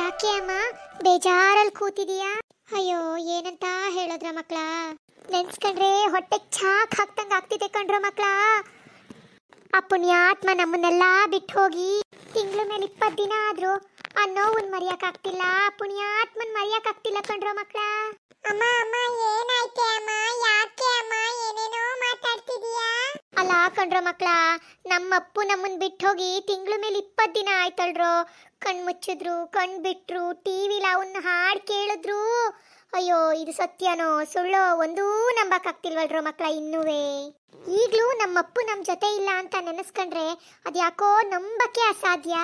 ಯಾಕೆ ಅಮ್ಮ ಬೇಜಾರಲ್ಲಿ ಕೂತಿದೀಯಾ ಅಯ್ಯೋ ಏನಂತ ಹೇಳಿದ್ರ ಮಕ್ಕಳ ನೆನ್ಸ್ಕೊಂಡ್ರೆ ಹೊಟ್ಟೆ ಚಾಕ್ ಹಾಕ್ತಂಗ ಆಗ್ತಿದೆ ಕಣ್ರ ಮಕ್ಕಳ ಆ ಆತ್ಮ ನಮ್ಮನ್ನೆಲ್ಲ ಬಿಟ್ಟು ಹೋಗಿ ತಿಂಗಳ ಮೇಲೆ ಇಪ್ಪತ್ತು ದಿನ ಆದ್ರೂ ಆ ನೋವನ್ ಮರಿಯಕ್ ಆಗ್ತಿಲ್ಲ ಆತ್ಮನ್ ಮರಿಯಕ್ ಆಗ್ತಿಲ್ಲ ಕಣ್ರ ಮಕ್ಕಳ ಅಮ್ಮ ಅಮ್ಮ ಏನಾಯ್ತೆ ಅಮ್ಮ ಯಾಕೆ ಅಮ್ಮ ಏನೇನೋ ಮಾತಾಡ್ತಿದೀಯಾ ಕಣ್ರೋ ಮಕ್ಕಳ ನಮ್ಮಪ್ಪು ನಮ್ಮನ್ನು ಬಿಟ್ಟು ಹೋಗಿ ತಿಂಗಳ ಮೇಲೆ ಇಪ್ಪತ್ ದಿನ ಆಯ್ತಲ್ರೋ ಕಣ್ ಮುಚ್ಚಿದ್ರು ಕಣ್ ಬಿಟ್ರು ಟಿ ಅವನ್ನ ಕೇಳಿದ್ರು ಅಯ್ಯೋ ಇದು ಸತ್ಯನೋ ಸುಳ್ಳೋ ಒಂದೂ ನಂಬಕ್ಕಾಗ್ತಿಲ್ವಲ್ರೋ ಮಕ್ಕಳ ಇನ್ನುವೇ ಈಗಲೂ ನಮ್ಮಪ್ಪು ನಮ್ಮ ಜೊತೆ ಇಲ್ಲ ಅಂತ ನೆನೆಸ್ಕೊಂಡ್ರೆ ಅದ್ಯಾಕೋ ನಂಬಕ್ಕೆ ಅಸಾಧ್ಯ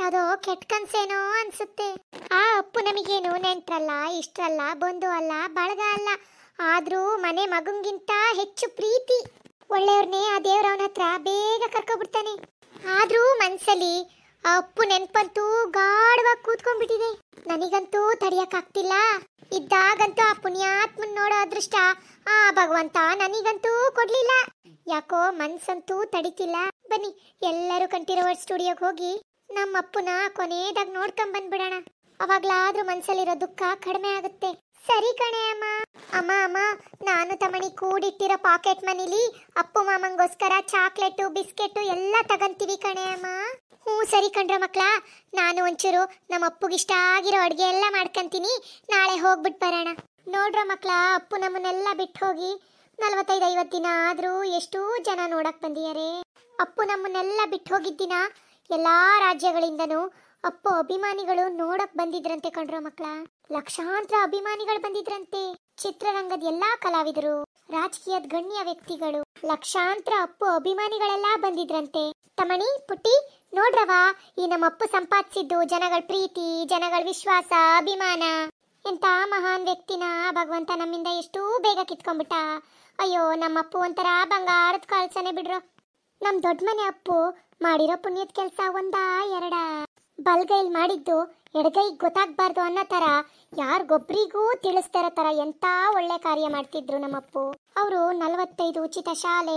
ಯಾವುದೋ ಕೆಟ್ಟ ಕನ್ಸೇನೋ ಅನ್ಸುತ್ತೆ ಆ ಅಪ್ಪು ನಮಗೇನು ನೆಂಟ್ರಲ್ಲ ಇಷ್ಟಲ್ಲ ಬಂಧು ಅಲ್ಲ ಬಳಗ ಅಲ್ಲ ಆದ್ರೂ ಮನೆ ಮಗುಂಗಿಂತ ಹೆಚ್ಚು ಪ್ರೀತಿ ಒಳ್ಳೆಯವ್ರನ್ನೇ ಆ ದೇವ್ರ ಹತ್ರ ಬೇಗ ಕರ್ಕೊಬಿಡ್ತಾನೆ ಆದ್ರೂ ಮನ್ಸಲ್ಲಿ ಆ ಅಪ್ಪು ನೆನ್ಪಂತೂ ಗಾಢವಾಗಿ ಕೂತ್ಕೊಂಡ್ಬಿಟ್ಟಿದೆ ನನಗಂತೂ ತಡಿಯಕ್ಕಾಗ್ತಿಲ್ಲ ಇದ್ದಾಗಂತೂ ಆ ಪುಣ್ಯಾತ್ಮನ್ ನೋಡೋ ಅದೃಷ್ಟ ಆ ಭಗವಂತ ನನಗಂತೂ ಕೊಡ್ಲಿಲ್ಲ ಯಾಕೋ ಮನ್ಸಂತೂ ತಡಿತಿಲ್ಲ ಬನ್ನಿ ಎಲ್ಲರೂ ಕಂಠೀರವರ್ ಸ್ಟುಡಿಯೋಗೆ ಹೋಗಿ ನಮ್ಮ ಅಪ್ಪನ ಕೊನೆಯದಾಗ ನೋಡ್ಕೊಂಡ್ ಬಂದ್ಬಿಡೋಣ ಅವಾಗ್ಲಾದ್ರೂ ಮನ್ಸಲ್ಲಿರೋ ದುಃಖ ಕಡಿಮೆ ಆಗುತ್ತೆ ಸರಿ ಕಣೆ ಅಮ್ಮ ಅಮ್ಮ ಅಮ್ಮ ನಾನು ತಮಣಿ ಕೂಡಿಟ್ಟಿರೋ ಪಾಕೆಟ್ ಮನಿಲಿ ಅಪ್ಪು ಮಾಮಂಗೋಸ್ಕರ ಚಾಕ್ಲೇಟು ಬಿಸ್ಕೆಟ್ ಎಲ್ಲ ತಗಂತೀವಿ ಕಣೆ ಅಮ್ಮ ಹ್ಞೂ ಸರಿ ಕಣ್ರ ಮಕ್ಕಳ ನಾನು ಒಂಚೂರು ನಮ್ಮ ಅಪ್ಪುಗಿಷ್ಟ ಆಗಿರೋ ಅಡುಗೆ ಎಲ್ಲ ಮಾಡ್ಕಂತೀನಿ ನಾಳೆ ಹೋಗ್ಬಿಟ್ಟು ಬರೋಣ ನೋಡ್ರ ಮಕ್ಳ ಅಪ್ಪು ನಮ್ಮನ್ನೆಲ್ಲ ಬಿಟ್ಟು ಹೋಗಿ ನಲ್ವತ್ತೈದು ಐವತ್ತು ದಿನ ಆದರೂ ಎಷ್ಟೋ ಜನ ನೋಡಕ್ಕೆ ಬಂದಿದ್ದಾರೆ ಅಪ್ಪು ನಮ್ಮನ್ನೆಲ್ಲ ಬಿಟ್ಟು ಹೋಗಿದ್ದಿನ ಎಲ್ಲ ರಾಜ್ಯಗಳಿಂದನೂ ಅಪ್ಪು ಅಭಿಮಾನಿಗಳು ನೋಡಕ್ಕೆ ಬಂದಿದ್ರಂತೆ ಕಣ್ರ ಮಕ್ಕಳ ಲಕ್ಷಾಂತರ ಅಭಿಮಾನಿಗಳು ಬಂದಿದ್ರಂತೆ ಚಿತ್ರರಂಗದ ಎಲ್ಲಾ ಕಲಾವಿದರು ರಾಜಕೀಯದ ಗಣ್ಯ ವ್ಯಕ್ತಿಗಳು ಲಕ್ಷಾಂತರ ಅಪ್ಪು ಅಭಿಮಾನಿಗಳೆಲ್ಲ ಬಂದಿದ್ರಂತೆ ತಮಣಿ ಪುಟ್ಟಿ ನೋಡ್ರವ ಈ ನಮ್ಮ ಅಪ್ಪು ಸಂಪಾದಿಸಿದ್ದು ಜನಗಳ ಪ್ರೀತಿ ಜನಗಳ ವಿಶ್ವಾಸ ಅಭಿಮಾನ ಎಂತ ಮಹಾನ್ ವ್ಯಕ್ತಿನ ಭಗವಂತ ನಮ್ಮಿಂದ ಎಷ್ಟು ಬೇಗ ಕಿತ್ಕೊಂಡ್ಬಿಟ್ಟ ಅಯ್ಯೋ ನಮ್ಮ ಅಪ್ಪು ಒಂಥರ ಬಂಗಾರದ ಕಳ್ಸನೆ ಬಿಡ್ರು ನಮ್ ದೊಡ್ಡ ಮನೆ ಅಪ್ಪು ಮಾಡಿರೋ ಪುಣ್ಯದ ಕೆಲಸ ಒಂದಾ ಎರಡಾ ಬಲ್ಗೈಲ್ ಮಾಡಿದ್ದು ಎಡಗೈ ಗೊತ್ತಾಗಬಾರ್ದು ಅನ್ನೋ ಥರ ಯಾರಿಗೊಬ್ರಿಗೂ ತಿಳಿಸ್ತಿರೋ ಥರ ಎಂಥ ಒಳ್ಳೆ ಕಾರ್ಯ ಮಾಡ್ತಿದ್ರು ನಮ್ಮಪ್ಪು ಅವರು ನಲವತ್ತೈದು ಉಚಿತ ಶಾಲೆ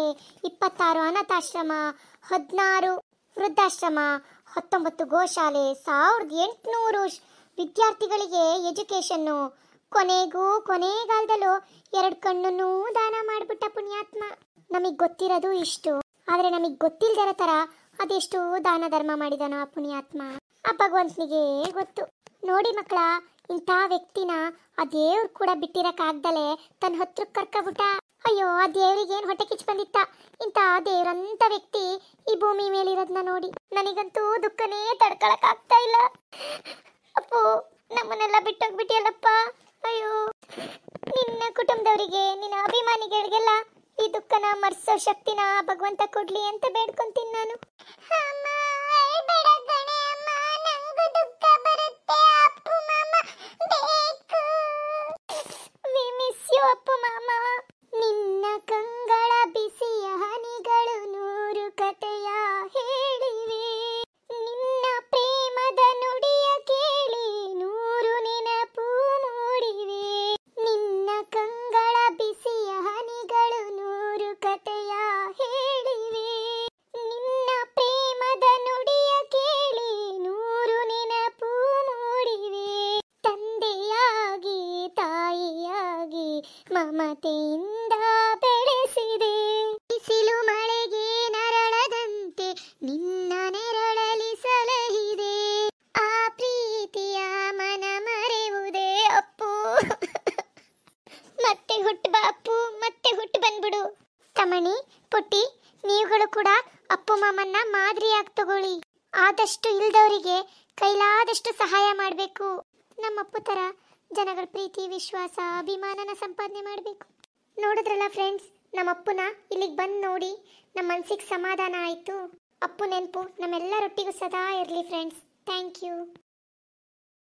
ಇಪ್ಪತ್ತಾರು ಅನಾಥಾಶ್ರಮ ಹದಿನಾರು ವೃದ್ಧಾಶ್ರಮ ಹತ್ತೊಂಬತ್ತು ಗೋಶಾಲೆ ಸಾವಿರದ ಎಂಟುನೂರು ವಿದ್ಯಾರ್ಥಿಗಳಿಗೆ ಎಜುಕೇಷನ್ನು ಕೊನೆಗೂ ಕೊನೆಗಾಲದಲ್ಲೂ ಎರಡು ಕಣ್ಣನ್ನು ದಾನ ಮಾಡಿಬಿಟ್ಟ ಪುಣ್ಯಾತ್ಮ ನಮಗೆ ಗೊತ್ತಿರೋದು ಇಷ್ಟು ಆದರೆ ನಮಗೆ ಗೊತ್ತಿಲ್ಲದಿರೋ ಥರ ಅದೆಷ್ಟು ದಾನ ಧರ್ಮ ಮಾಡಿದಾನೋ ಆ ಪುಣ್ಯಾತ್ಮ ಆ ಭಗವಂತನಿಗೆ ಗೊತ್ತು ನೋಡಿ ಮಕ್ಕಳ ಇಂಥ ವ್ಯಕ್ತಿನ ಆ ದೇವ್ರು ಕೂಡ ಬಿಟ್ಟಿರಕ್ಕಾಗ್ದಲೆ ತನ್ನ ಹತ್ರಕ್ಕೆ ಕರ್ಕೊಬಿಟ್ಟ ಅಯ್ಯೋ ಆ ಏನ್ ಹೊಟ್ಟೆ ಕಿಚ್ಚು ಬಂದಿತ್ತ ಇಂಥ ದೇವ್ರಂತ ವ್ಯಕ್ತಿ ಈ ಭೂಮಿ ಮೇಲಿರೋದನ್ನ ನೋಡಿ ನನಗಂತೂ ದುಃಖನೇ ಆಗ್ತಾ ಇಲ್ಲ ಅಪ್ಪು ನಮ್ಮನ್ನೆಲ್ಲ ಬಿಟ್ಟೋಗ್ಬಿಟ್ಟಿಯಲ್ಲಪ್ಪ ಅಯ್ಯೋ ನಿನ್ನ ಕುಟುಂಬದವರಿಗೆ ನಿನ್ನ ಅಭಿಮಾನಿಗಳಿಗೆಲ್ಲ ಈ ದುಃಖನ ಮರ್ಸೋ ಶಕ್ತಿನ ಭಗವಂತ ಕೊಡ್ಲಿ ಅಂತ ಬೇಡ್ಕೊಂತೀನಿ ನಾನು ಮಮತೆಯಿಂದ ಬೆಳೆಸಿದೆ ಬಿಸಿಲು ಮಳೆಗೆ ನರಳದಂತೆ ನಿನ್ನ ನೆರಳಲಿ ಸಲಹಿದೆ ಆ ಪ್ರೀತಿಯ ಮನ ಮರೆಯುವುದೇ ಅಪ್ಪು ಮತ್ತೆ ಹುಟ್ಟು ಬಾ ಅಪ್ಪು ಮತ್ತೆ ಹುಟ್ಟು ಬಂದ್ಬಿಡು ತಮಣಿ ಪುಟ್ಟಿ ನೀವುಗಳು ಕೂಡ ಅಪ್ಪು ಮಾಮನ್ನ ಮಾದರಿಯಾಗಿ ತಗೊಳ್ಳಿ ಆದಷ್ಟು ಇಲ್ದವರಿಗೆ ಕೈಲಾದಷ್ಟು ಸಹಾಯ ಮಾಡಬೇಕು ನಮ್ಮಪ್ಪು ಥರ ಜನಗಳ ಪ್ರೀತಿ ವಿಶ್ವಾಸ ಅಭಿಮಾನನ ಸಂಪಾದನೆ ಮಾಡಬೇಕು ನೋಡಿದ್ರಲ್ಲ ಫ್ರೆಂಡ್ಸ್ ನಮ್ಮ ಅಪ್ಪನ ಇಲ್ಲಿಗೆ ಬಂದು ನೋಡಿ ನಮ್ಮ ಮನಸ್ಸಿಗೆ ಸಮಾಧಾನ ಆಯಿತು ಅಪ್ಪು ನೆನಪು ನಮ್ಮೆಲ್ಲರೊಟ್ಟಿಗೂ ಸದಾ ಇರಲಿ ಫ್ರೆಂಡ್ಸ್ ಥ್ಯಾಂಕ್ ಯು